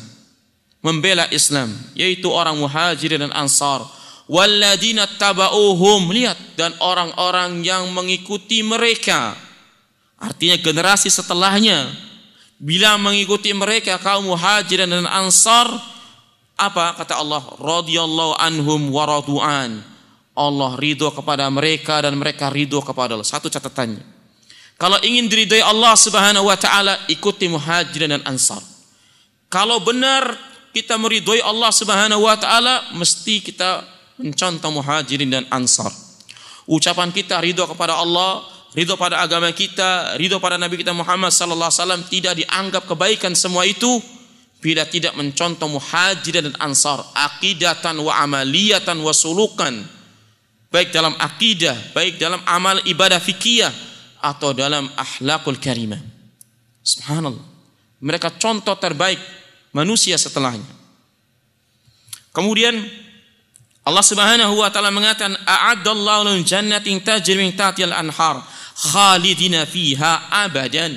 membela Islam, yaitu orang muhajir dan Ansar. Walladina taba'uhum, lihat dan orang-orang yang mengikuti mereka. Artinya generasi setelahnya bila mengikuti mereka kaum muhajir dan Ansar apa kata Allah radhiyallahu anhum wa radu'an. Allah ridho kepada mereka dan mereka ridho kepada Allah. Satu catatannya kalau ingin diridai Allah Subhanahu wa taala, ikuti Muhajirin dan Ansar. Kalau benar kita meridhoi Allah Subhanahu wa taala, mesti kita mencontoh Muhajirin dan Ansar. Ucapan kita ridho kepada Allah, ridho pada agama kita, ridho pada Nabi kita Muhammad sallallahu alaihi wasallam tidak dianggap kebaikan semua itu bila tidak mencontoh Muhajirin dan Ansar akidatan wa amaliyatan wa sulukan baik dalam akidah, baik dalam amal ibadah fikih atau dalam ahlakul karimah. Subhanallah. Mereka contoh terbaik manusia setelahnya. Kemudian Allah Subhanahu wa taala mengatakan a'adallahu lahum jannatin tajri min tahtiha anhar khalidina fiha abadan.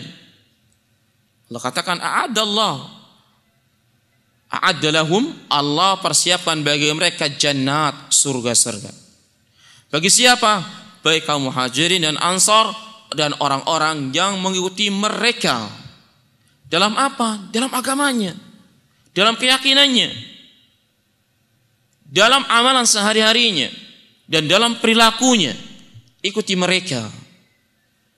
Allah katakan a'adallahu A'adallahum, Allah persiapkan bagi mereka jannat surga-surga. Bagi siapa? Baik kaum muhajirin dan ansar dan orang-orang yang mengikuti mereka dalam apa? Dalam agamanya, dalam keyakinannya, dalam amalan sehari-harinya dan dalam perilakunya. Ikuti mereka.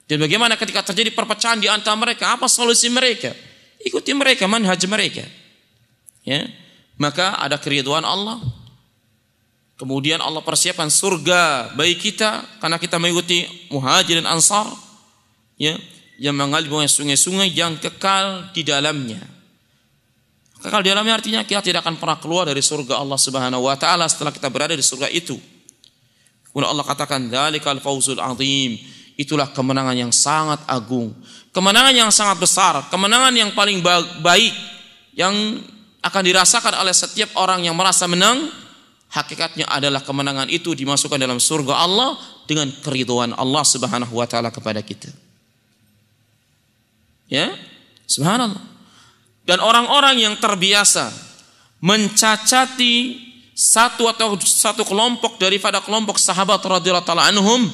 Dan bagaimana ketika terjadi perpecahan di antara mereka, apa solusi mereka? Ikuti mereka, manhaj mereka. Ya. Maka ada keriduan Allah. Kemudian Allah persiapkan surga bagi kita karena kita mengikuti muhajir dan ansar ya yang mengalir bawah sungai-sungai yang kekal di dalamnya. Kekal di dalamnya artinya kita tidak akan pernah keluar dari surga Allah Subhanahu wa taala setelah kita berada di surga itu. Kemudian Allah katakan dzalikal fauzul azim. Itulah kemenangan yang sangat agung, kemenangan yang sangat besar, kemenangan yang paling baik yang akan dirasakan oleh setiap orang yang merasa menang. Hakikatnya adalah kemenangan itu dimasukkan dalam surga Allah dengan keriduan Allah Subhanahu wa taala kepada kita. Ya, subhanallah. Dan orang-orang yang terbiasa mencacati satu atau satu kelompok daripada kelompok sahabat radhiyallahu taala anhum,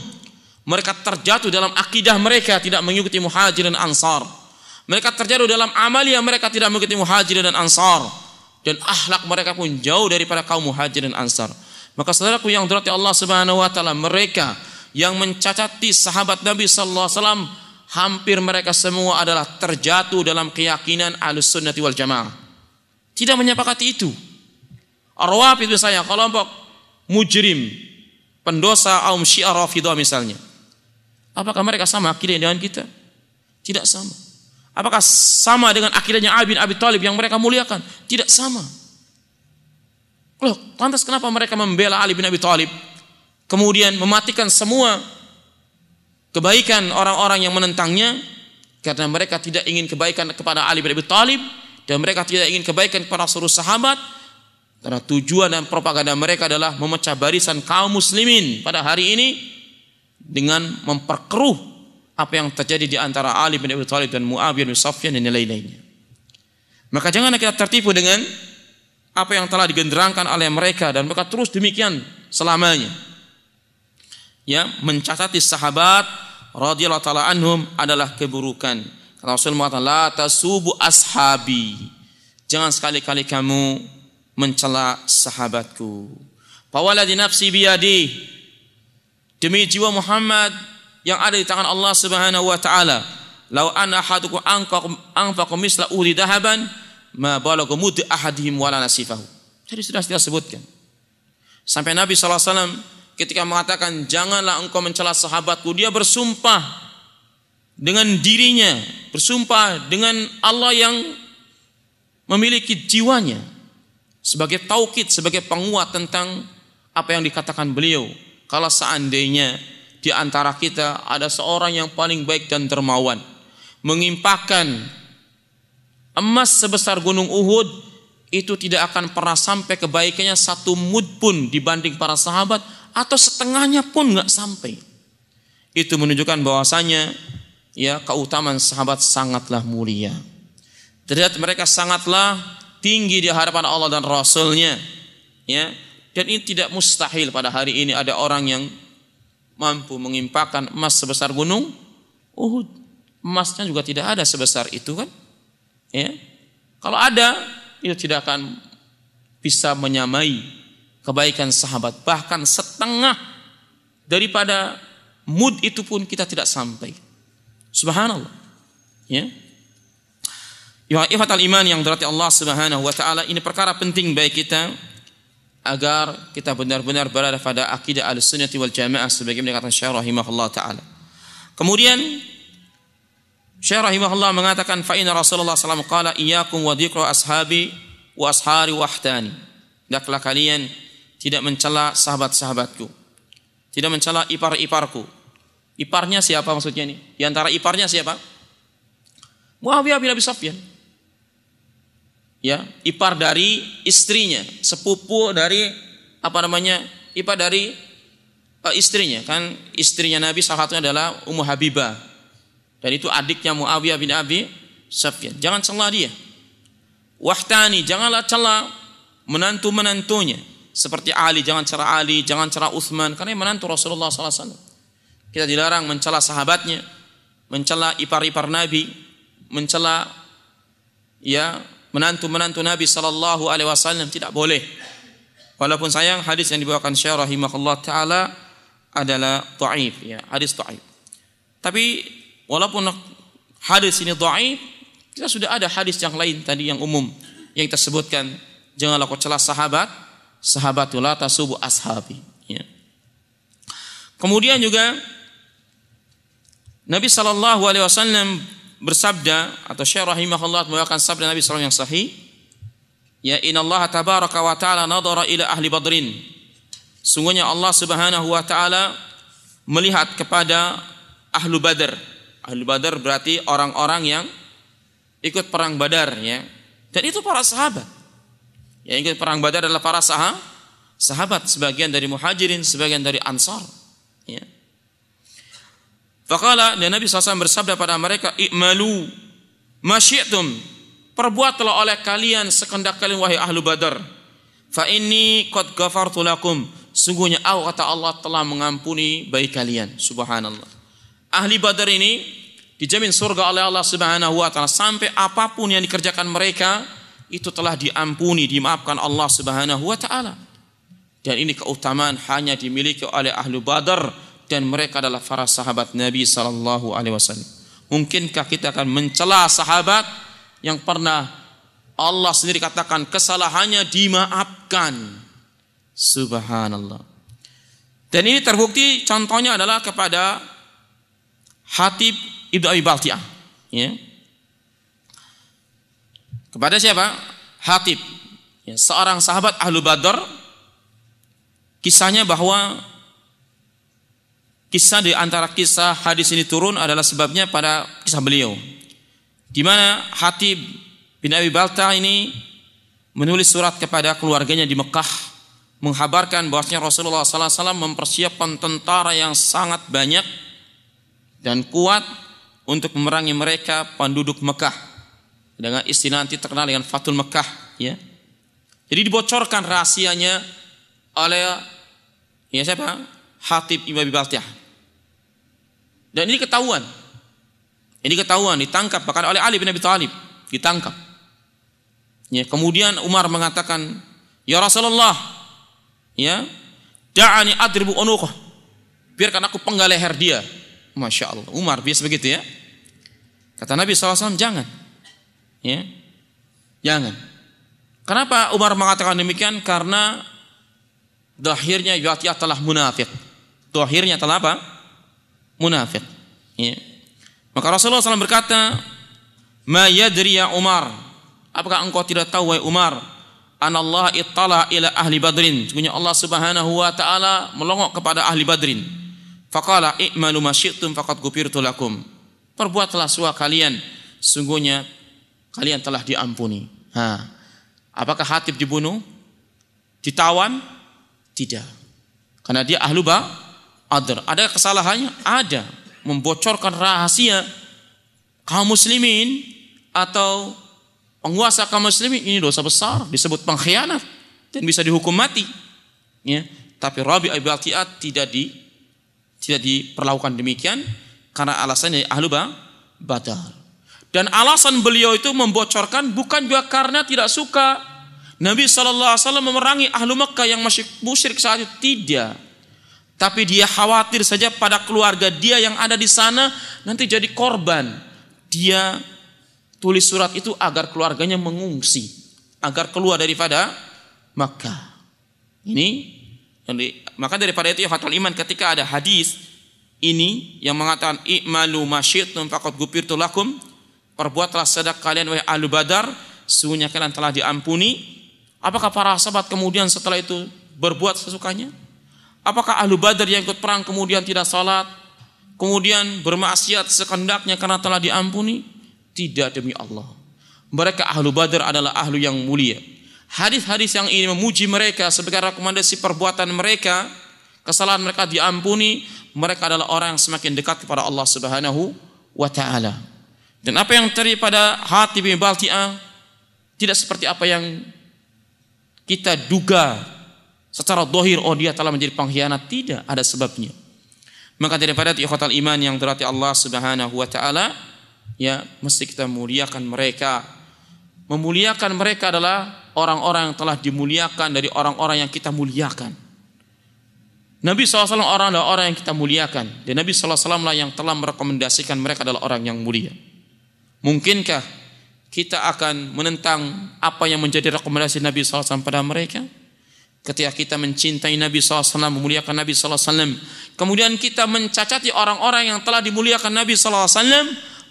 mereka terjatuh dalam akidah mereka tidak mengikuti muhajir dan ansar. Mereka terjatuh dalam amalia mereka tidak mengikuti muhajir dan ansar. Dan ahlak mereka pun jauh daripada kaum muhajir dan ansar. Maka saudaraku yang dirahmati Allah Subhanahu wa taala, mereka yang mencacati sahabat Nabi sallallahu alaihi wasallam hampir mereka semua adalah terjatuh dalam keyakinan ahlus sunnati wal jamaah. Tidak menyepakati itu. Arwah itu saya kelompok mujrim, pendosa aum syiah rafidah misalnya. Apakah mereka sama akhirnya dengan kita? Tidak sama. Apakah sama dengan akidahnya Ali bin Abi Thalib yang mereka muliakan? Tidak sama. Loh, lantas kenapa mereka membela Ali bin Abi Thalib? Kemudian mematikan semua kebaikan orang-orang yang menentangnya karena mereka tidak ingin kebaikan kepada Ali bin Abi Thalib dan mereka tidak ingin kebaikan kepada seluruh sahabat karena tujuan dan propaganda mereka adalah memecah barisan kaum muslimin pada hari ini dengan memperkeruh apa yang terjadi di antara Ali bin Abi Thalib dan Muawiyah bin Sufyan dan lain-lainnya. Maka janganlah kita tertipu dengan apa yang telah digenderangkan oleh mereka dan mereka terus demikian selamanya ya mencatati sahabat radhiyallahu taala anhum adalah keburukan. Rasul mengatakan la tasubu ashabi. Jangan sekali-kali kamu mencela sahabatku. Fawalladhi nafsi biyadi. Demi jiwa Muhammad yang ada di tangan Allah Subhanahu wa taala. Lau an ahadukum anfaq anfaq misla uhri dahaban ma balagu mud ahadihim wala nasifahu. Jadi sudah kita sebutkan. Sampai Nabi sallallahu alaihi wasallam ketika mengatakan janganlah engkau mencela sahabatku dia bersumpah dengan dirinya bersumpah dengan Allah yang memiliki jiwanya sebagai taukid sebagai penguat tentang apa yang dikatakan beliau kalau seandainya di antara kita ada seorang yang paling baik dan dermawan mengimpakan emas sebesar gunung Uhud itu tidak akan pernah sampai kebaikannya satu mud pun dibanding para sahabat atau setengahnya pun nggak sampai. Itu menunjukkan bahwasanya ya keutamaan sahabat sangatlah mulia. Terlihat mereka sangatlah tinggi di hadapan Allah dan Rasulnya. Ya, dan ini tidak mustahil pada hari ini ada orang yang mampu mengimpakan emas sebesar gunung Uhud. Emasnya juga tidak ada sebesar itu kan? Ya. Kalau ada, itu tidak akan bisa menyamai kebaikan sahabat. Bahkan setengah daripada mud itu pun kita tidak sampai. Subhanallah. Ya. ya. Ikhwatal iman yang dirahmati Allah Subhanahu wa taala, ini perkara penting bagi kita agar kita benar-benar berada pada akidah al-sunnah wal jamaah sebagaimana dikatakan Syekh rahimahullah taala. Kemudian Syekh rahimahullah mengatakan fa inna Rasulullah sallallahu alaihi wasallam qala iyyakum wa dhikra ashabi wa ashari wahtani. Daklah kalian tidak mencela sahabat-sahabatku, tidak mencela ipar-iparku. Iparnya siapa maksudnya ini? Di antara iparnya siapa? Muawiyah bin Abi Sufyan. Ya, ipar dari istrinya, sepupu dari apa namanya? Ipar dari uh, istrinya. Kan istrinya Nabi salah satunya adalah Ummu Habibah. Dan itu adiknya Muawiyah bin Abi Sufyan. Jangan celah dia. Wahtani, janganlah celah menantu-menantunya seperti Ali, jangan cara Ali, jangan cara Uthman, karena menantu Rasulullah SAW. Kita dilarang mencela sahabatnya, mencela ipar-ipar Nabi, mencela ya menantu-menantu Nabi Sallallahu Alaihi Wasallam tidak boleh. Walaupun sayang hadis yang dibawakan Syekh rahimahullah taala adalah ta'if, ya, hadis ta'if. Tapi walaupun hadis ini ta'if, kita sudah ada hadis yang lain tadi yang umum yang tersebutkan sebutkan janganlah kau celah sahabat sahabatullah tasubu ashabi. Ya. Kemudian juga Nabi Shallallahu Alaihi Wasallam bersabda atau Syekh rahimahullah membawakan sabda Nabi SAW yang sahih ya inna Allah tabaraka wa ta'ala nadara ila ahli badrin sungguhnya Allah subhanahu wa ta'ala melihat kepada ahlu badar ahlu badar berarti orang-orang yang ikut perang badar ya dan itu para sahabat yang ikut perang Badar adalah para sahabat, sahabat sebagian dari Muhajirin, sebagian dari Ansar. Ya. dan Nabi SAW bersabda pada mereka, Ikmalu masyiatum." Perbuatlah oleh kalian sekendak kalian wahai ahlu Badar. Fa ini kot ghafartu Sungguhnya aku kata Allah telah mengampuni baik kalian. Subhanallah. Ahli Badar ini dijamin surga oleh Allah Subhanahu wa taala sampai apapun yang dikerjakan mereka itu telah diampuni, dimaafkan Allah Subhanahu wa taala. Dan ini keutamaan hanya dimiliki oleh ahlu Badar dan mereka adalah para sahabat Nabi sallallahu alaihi wasallam. Mungkinkah kita akan mencela sahabat yang pernah Allah sendiri katakan kesalahannya dimaafkan? Subhanallah. Dan ini terbukti contohnya adalah kepada Hatib Ibnu Abi Baltiah, ya kepada siapa? Hatib, ya, seorang sahabat ahlu Badar. Kisahnya bahwa kisah di antara kisah hadis ini turun adalah sebabnya pada kisah beliau. Di mana Hatib bin Abi Balta ini menulis surat kepada keluarganya di Mekah menghabarkan bahwasanya Rasulullah SAW mempersiapkan tentara yang sangat banyak dan kuat untuk memerangi mereka penduduk Mekah dengan istilah nanti terkenal dengan Fatul Mekah ya. Jadi dibocorkan rahasianya oleh ya siapa? Hatib Abi Baltiah. Dan ini ketahuan. Ini ketahuan ditangkap bahkan oleh Ali bin Abi Thalib ditangkap. Ya, kemudian Umar mengatakan, "Ya Rasulullah, ya, da'ani adribu unuqah." Biarkan aku penggal leher dia. Masya Allah. Umar biasa begitu ya. Kata Nabi SAW, jangan. Ya. Jangan. Kenapa Umar mengatakan demikian? Karena dohirnya Yatiyah telah munafik. Dohirnya telah apa? Munafik. Ya. Maka Rasulullah SAW berkata, Ma ya Umar. Apakah engkau tidak tahu wahai Umar? Allah ittala ila ahli badrin. Sungguhnya Allah Subhanahu wa taala melongok kepada ahli badrin. Faqala i'malu ma syi'tum faqad ghufirtu Perbuatlah suah kalian. Sungguhnya kalian telah diampuni. Ha. Apakah Hatib dibunuh? Ditawan? Tidak. Karena dia ahlu ba Ada kesalahannya? Ada. Membocorkan rahasia kaum muslimin atau penguasa kaum muslimin ini dosa besar, disebut pengkhianat dan bisa dihukum mati. Ya, tapi Rabi Ibn tidak di tidak diperlakukan demikian karena alasannya ahlu ba batal. Dan alasan beliau itu membocorkan bukan juga karena tidak suka. Nabi Shallallahu Alaihi Wasallam memerangi ahlu Mekah yang masih musyrik saat itu tidak. Tapi dia khawatir saja pada keluarga dia yang ada di sana nanti jadi korban. Dia tulis surat itu agar keluarganya mengungsi, agar keluar daripada Mekah. Ini maka daripada itu ya fatul iman ketika ada hadis ini yang mengatakan i'malu masyitum numpakot gupir lakum perbuatlah sedekah kalian wahai alubadar badar, sungguhnya kalian telah diampuni. Apakah para sahabat kemudian setelah itu berbuat sesukanya? Apakah alubadar badar yang ikut perang kemudian tidak salat, kemudian bermaksiat sekendaknya karena telah diampuni? Tidak demi Allah. Mereka ahlu badar adalah ahlu yang mulia. Hadis-hadis yang ini memuji mereka sebagai rekomendasi perbuatan mereka, kesalahan mereka diampuni, mereka adalah orang yang semakin dekat kepada Allah Subhanahu wa taala. Dan apa yang terjadi pada hati bin Balti'ah tidak seperti apa yang kita duga secara dohir oh dia telah menjadi pengkhianat tidak ada sebabnya. Maka daripada ikhwatal iman yang terhati Allah Subhanahu wa taala ya mesti kita muliakan mereka. Memuliakan mereka adalah orang-orang yang telah dimuliakan dari orang-orang yang kita muliakan. Nabi SAW orang adalah orang yang kita muliakan. Dan Nabi SAW lah yang telah merekomendasikan mereka adalah orang yang mulia. Mungkinkah kita akan menentang apa yang menjadi rekomendasi Nabi SAW pada mereka? Ketika kita mencintai Nabi SAW, memuliakan Nabi SAW, kemudian kita mencacati orang-orang yang telah dimuliakan Nabi SAW,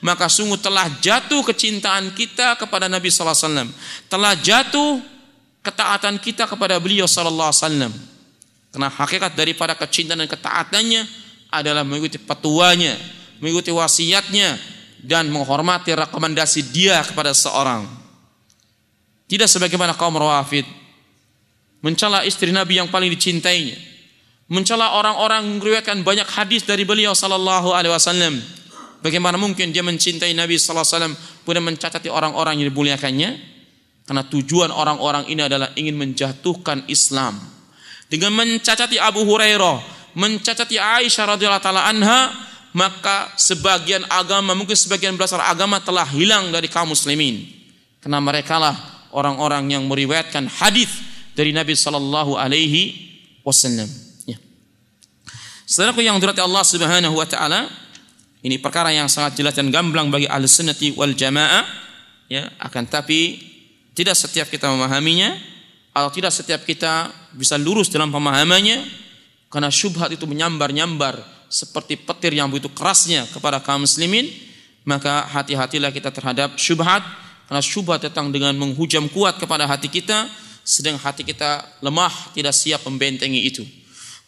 maka sungguh telah jatuh kecintaan kita kepada Nabi SAW. Telah jatuh ketaatan kita kepada beliau SAW. Karena hakikat daripada kecintaan dan ketaatannya adalah mengikuti petuanya, mengikuti wasiatnya, dan menghormati rekomendasi dia kepada seorang. Tidak sebagaimana kaum Rawafid mencela istri Nabi yang paling dicintainya, mencela orang-orang meriwayatkan banyak hadis dari beliau sallallahu alaihi wasallam. Bagaimana mungkin dia mencintai Nabi sallallahu alaihi wasallam kemudian mencacati orang-orang yang dimuliakannya? Karena tujuan orang-orang ini adalah ingin menjatuhkan Islam. Dengan mencacati Abu Hurairah, mencacati Aisyah radhiyallahu taala anha, maka sebagian agama, mungkin sebagian besar agama telah hilang dari kaum muslimin. Karena mereka orang-orang yang meriwayatkan hadis dari Nabi Sallallahu Alaihi Wasallam. Ya. Saudaraku yang dirahmati Allah Subhanahu Wa Taala, ini perkara yang sangat jelas dan gamblang bagi ahli sunnati wal jamaah. Ya, akan tapi tidak setiap kita memahaminya atau tidak setiap kita bisa lurus dalam pemahamannya karena syubhat itu menyambar-nyambar seperti petir yang begitu kerasnya kepada kaum muslimin, maka hati-hatilah kita terhadap syubhat karena syubhat datang dengan menghujam kuat kepada hati kita sedang hati kita lemah tidak siap membentengi itu.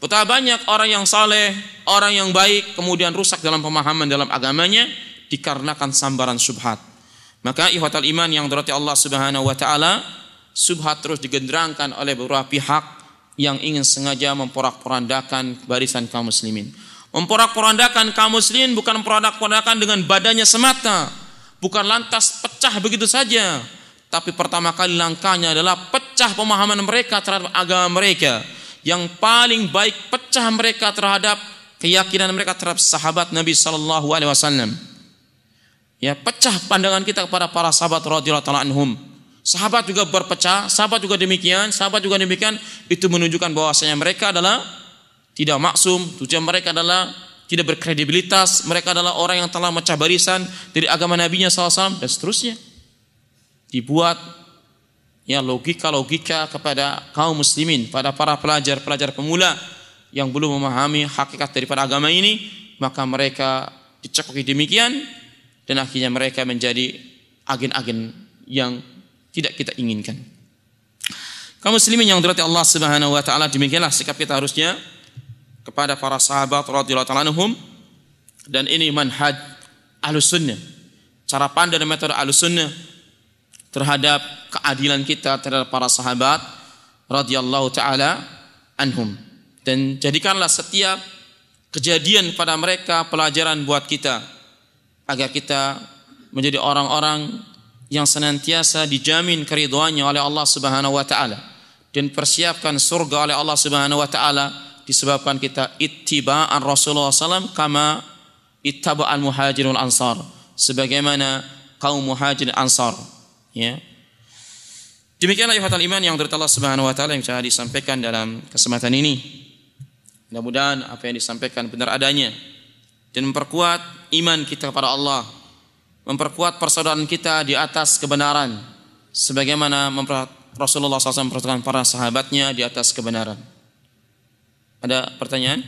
Betapa banyak orang yang saleh, orang yang baik kemudian rusak dalam pemahaman dalam agamanya dikarenakan sambaran syubhat. Maka ihwatal iman yang dirahmati Allah Subhanahu wa taala, syubhat terus digenderangkan oleh beberapa pihak yang ingin sengaja memporak-porandakan barisan kaum muslimin. Memporak-porandakan kaum muslimin bukan memporak porandakan dengan badannya semata, bukan lantas pecah begitu saja, tapi pertama kali langkahnya adalah pecah pemahaman mereka terhadap agama mereka. Yang paling baik pecah mereka terhadap keyakinan mereka terhadap sahabat Nabi Shallallahu alaihi wasallam. Ya, pecah pandangan kita kepada para sahabat radhiyallahu taala anhum. Sahabat juga berpecah, sahabat juga demikian, sahabat juga demikian, itu menunjukkan bahwasanya mereka adalah tidak maksum, tujuan mereka adalah tidak berkredibilitas, mereka adalah orang yang telah mecah barisan dari agama nabinya SAW dan seterusnya. Dibuat ya logika-logika kepada kaum muslimin, pada para pelajar-pelajar pemula yang belum memahami hakikat daripada agama ini, maka mereka dicekoki demikian dan akhirnya mereka menjadi agen-agen yang tidak kita inginkan. Kaum muslimin yang dirahmati Allah Subhanahu wa taala demikianlah sikap kita harusnya kepada para sahabat radhiyallahu taala anhum dan ini manhaj ahlus cara pandai dan metode ahlus terhadap keadilan kita terhadap para sahabat radhiyallahu taala anhum dan jadikanlah setiap kejadian pada mereka pelajaran buat kita agar kita menjadi orang-orang yang senantiasa dijamin keriduannya oleh Allah Subhanahu wa taala dan persiapkan surga oleh Allah Subhanahu wa taala disebabkan kita ittiba'an Rasulullah SAW kama ittaba'al muhajirul ansar sebagaimana kaum muhajir ansar ya demikianlah ayat iman yang dari Allah Subhanahu wa taala yang saya disampaikan dalam kesempatan ini mudah-mudahan apa yang disampaikan benar adanya dan memperkuat iman kita kepada Allah memperkuat persaudaraan kita di atas kebenaran sebagaimana Rasulullah SAW memperkuatkan para sahabatnya di atas kebenaran ada pertanyaan?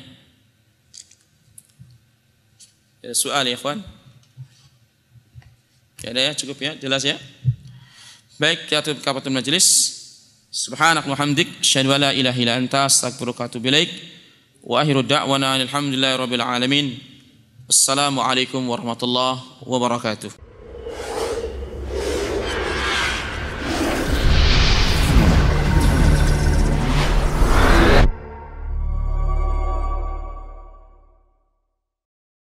Ada soal ya, kawan. Ya, ada ya, cukup ya, jelas ya. Baik, kita tutup kafatul majlis. Subhanak wa hamdik, syahadu wa la ilaha illa anta, astaghfiruka wa Wa akhiru da'wana alhamdulillahi rabbil alamin. Assalamualaikum warahmatullahi wabarakatuh.